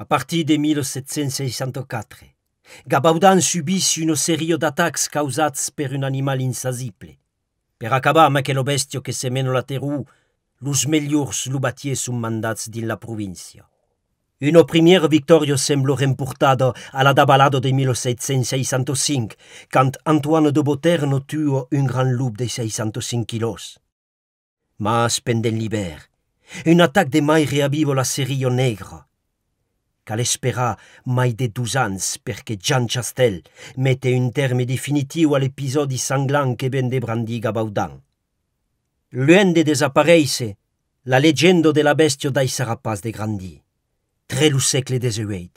À partir de 1764, Gabaudan subit une série d'attaques causées par un animal insasible. Per acabar amb bestio que semeno la terru, los meliors lo batie mandats din la province. Une première victoire semble remportada à la dabalado de 1765, quand Antoine de Boterno tua un grand loup de 605 kilos. Mas pendent l'hiver, une attaque de mai réavive la série nègre, l'espera mai de 12 ans perché Jean Chastel mette un terme definitivo all'episodi sanglant che ben de Brandiga Baudan. Luende desaparèse la legendo de la bestio dai sarapas de Grandi. Tre lu segle desueit.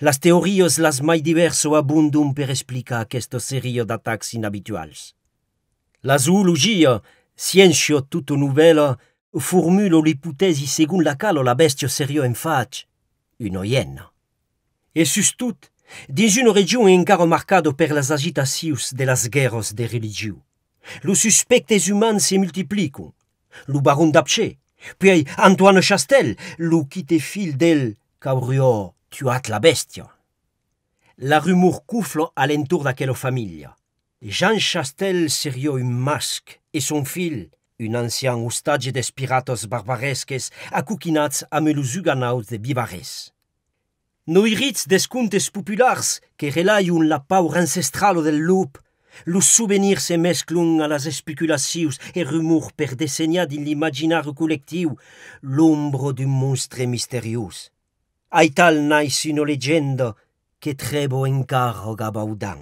Las teorios las mai diverso abundum per explica aquesta serio d'atacs inhabituals. La zoologia, sciencio tutto novella, formulo l'ipotesi segun la calo la bestio serio en fac, une hyène. Et sus tout, une une région encore marquée par les agitations de las guerre des religieux les suspects humains se multiplient. Le baron d'Apché, puis Antoine Chastel, le qui te d'elle, del tu as la bestia. La rumeur coufle alentour la famille. Jean Chastel serio un masque et son fil Un anncian oustage d’espiratos barbaresques acuquinats a me lo uuganau de vivarés. No irittz d desescuntes populars que rela un la pau ancestral o del loup, lo souvenir se mescclo a las especulacius e rumor per deseñar din l’imaginar collectiu, l’ombro d’un monstre misterus. Haii tal nai sin legenda quet trèbo encarrogabaudan.